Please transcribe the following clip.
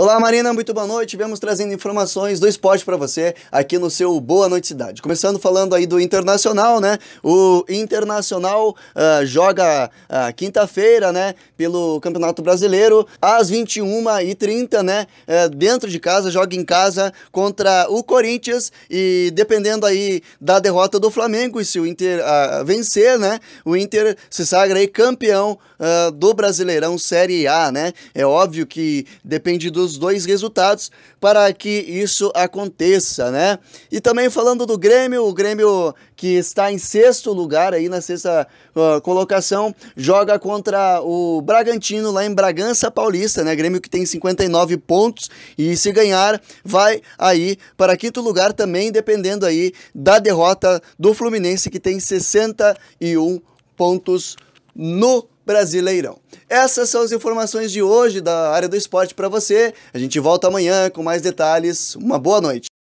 Olá, Marina, muito boa noite. Vemos trazendo informações do esporte para você aqui no seu Boa Noite Cidade. Começando falando aí do Internacional, né? O Internacional uh, joga uh, quinta-feira, né? Pelo Campeonato Brasileiro, às 21h30, né? Uh, dentro de casa, joga em casa contra o Corinthians e dependendo aí da derrota do Flamengo e se o Inter ah, vencer, né? O Inter se sagra aí campeão do Brasileirão Série A, né? É óbvio que depende dos os dois resultados para que isso aconteça, né? E também falando do Grêmio, o Grêmio que está em sexto lugar aí na sexta uh, colocação, joga contra o Bragantino lá em Bragança Paulista, né? Grêmio que tem 59 pontos e se ganhar vai aí para quinto lugar também, dependendo aí da derrota do Fluminense que tem 61 pontos no Brasileirão. Essas são as informações de hoje da área do esporte para você. A gente volta amanhã com mais detalhes. Uma boa noite.